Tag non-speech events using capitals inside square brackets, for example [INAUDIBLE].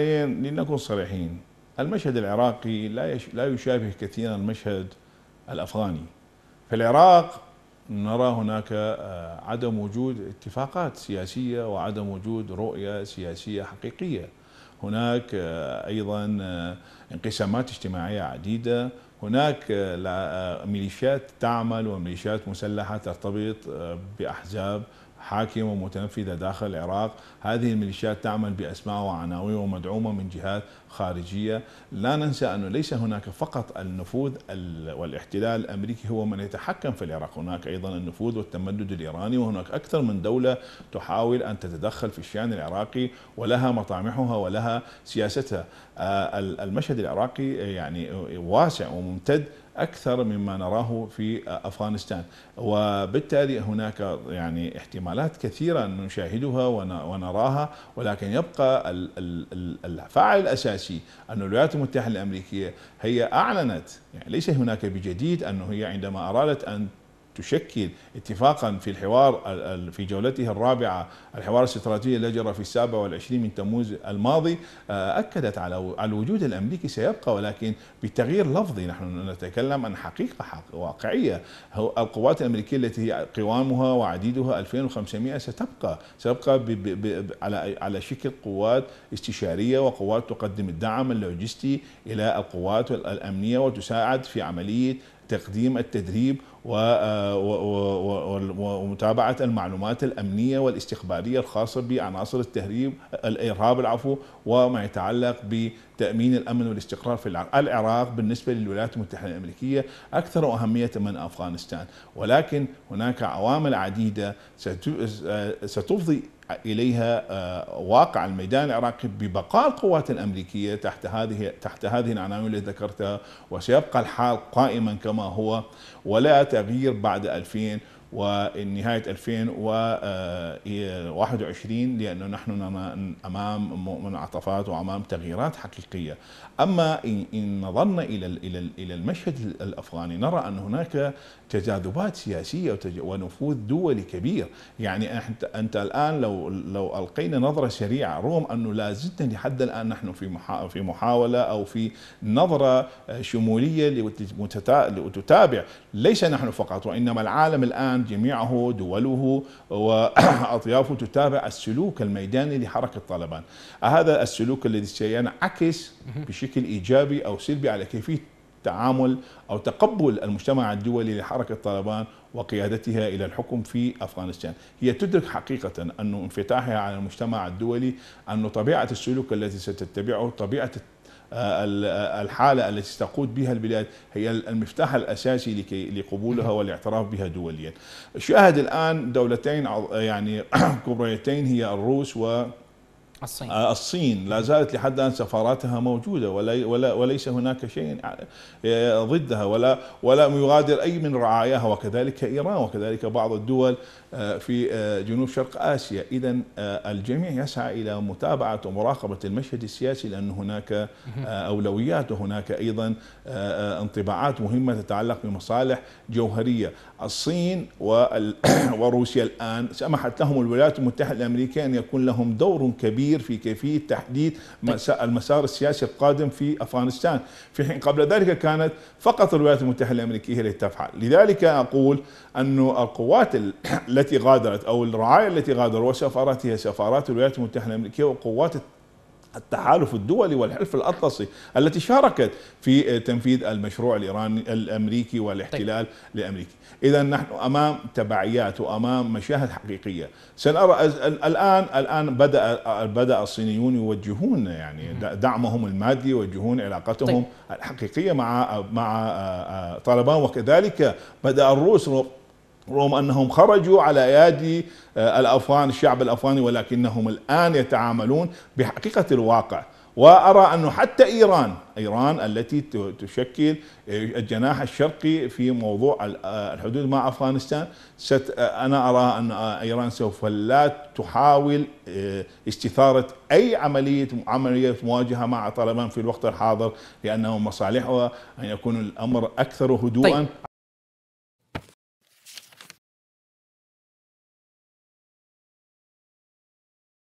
لنكن صريحين المشهد العراقي لا يش... لا يشابه كثيرا المشهد الافغاني في العراق نرى هناك آه، عدم وجود اتفاقات سياسيه وعدم وجود رؤيه سياسيه حقيقيه هناك آه، ايضا آه، انقسامات اجتماعيه عديده هناك ميليشيات تعمل وميليشيات مسلحه ترتبط باحزاب حاكمة متنفذة داخل العراق هذه الميليشيات تعمل بأسماء وعناوين ومدعومة من جهات خارجية لا ننسى أنه ليس هناك فقط النفوذ والاحتلال الأمريكي هو من يتحكم في العراق هناك أيضا النفوذ والتمدد الإيراني وهناك أكثر من دولة تحاول أن تتدخل في الشأن العراقي ولها مطامحها ولها سياستها آه، المشهد العراقي يعني واسع وممتد أكثر مما نراه في أفغانستان وبالتالي هناك يعني احتمالات كثيرة نشاهدها ونراها ولكن يبقى الفاعل الأساسي أن الولايات المتحدة الأمريكية هي أعلنت يعني ليس هناك بجديد أنه هي عندما أرادت أن تشكل اتفاقا في الحوار في جولته الرابعة الحوار الاستراتيجي الذي جرى في السابع والعشرين من تموز الماضي آه، أكدت على الوجود الأمريكي سيبقى ولكن بتغيير لفظي نحن نتكلم عن حقيقة واقعية القوات الأمريكية التي قوامها وعديدها 2500 ستبقى ستبقى على على شكل قوات استشارية وقوات تقدم الدعم اللوجستي إلى القوات الأمنية وتساعد في عملية تقديم التدريب ومتابعة المعلومات الأمنية والاستخبارية الخاصة بعناصر التهريب الإرهاب العفو وما يتعلق بتأمين الأمن والاستقرار في العراق العراق بالنسبة للولايات المتحدة الأمريكية أكثر أهمية من أفغانستان ولكن هناك عوامل عديدة ستفضي اليها آه، واقع الميدان العراقي ببقاء القوات الامريكيه تحت هذه تحت هذه العناوين التي ذكرتها وسيبقى الحال قائما كما هو ولا تغيير بعد 2000 ونهاية 2021 آه، لأنه نحن أمام منعطفات وأمام تغييرات حقيقية أما إن نظرنا إلى إلى المشهد الأفغاني نرى أن هناك تجاذبات سياسية ونفوذ دولي كبير يعني أنت الآن لو لو ألقينا نظرة سريعة رغم أنه لا زلنا لحد الآن نحن في في محاولة أو في نظرة آه، شمولية لتتابع ليس نحن فقط وإنما العالم الآن جميعه دوله وأطيافه تتابع السلوك الميداني لحركة طالبان هذا السلوك الذي سينعكس بشكل إيجابي أو سلبي على كيفية تعامل أو تقبل المجتمع الدولي لحركة طالبان وقيادتها إلى الحكم في أفغانستان هي تدرك حقيقة أن انفتاحها على المجتمع الدولي أن طبيعة السلوك التي ستتبعه طبيعة آه، آه، الحالة التي تقود بها البلاد هي المفتاح الأساسي لكي لقبولها والاعتراف بها دوليا شاهد الآن دولتين يعني [CLEARS THROAT] كبريتين هي الروس و الصين آه، الصين لا زالت لحد الان سفاراتها موجوده ولا ولا وليس هناك شيء آه، ضدها ولا ولا يغادر اي من رعاياها وكذلك ايران وكذلك بعض الدول آه، في جنوب شرق اسيا اذا الجميع يسعى الى متابعه ومراقبه المشهد السياسي لان هناك اولويات وهناك ايضا انطباعات مهمه تتعلق بمصالح جوهريه الصين [COUGHS] وروسيا الان سمحت لهم الولايات المتحده الامريكيه ان يكون لهم دور كبير كبير في كيفيه تحديد طيب. المسار السياسي القادم في افغانستان، في حين قبل ذلك كانت فقط الولايات المتحده الامريكيه التي تفعل، لذلك اقول أن القوات التي غادرت او الرعايه التي غادروا وسفاراتها سفارات الولايات المتحده الامريكيه وقوات التحالف الدولي والحلف الأطلسي التي شاركت في تنفيذ المشروع الإيراني الأمريكي والاحتلال طيب. الأمريكي إذا نحن أمام تبعيات وأمام مشاهد حقيقية سنرى الآن الآن بدأ بدأ الصينيون يوجهون يعني دعمهم المادي يوجهون علاقتهم طيب. الحقيقية مع مع طالبان وكذلك بدأ الروس رغم انهم خرجوا على ايادي آه، الافغان الشعب الافغاني ولكنهم الان يتعاملون بحقيقه الواقع وارى انه حتى ايران ايران التي تشكل آه، الجناح الشرقي في موضوع آه، الحدود مع افغانستان ست انا ارى ان ايران سوف لا تحاول استثاره اي عمليه عمليه مواجهه مع طالبان في الوقت الحاضر لانه مصالحها ان يكون الامر اكثر هدوءا طيب.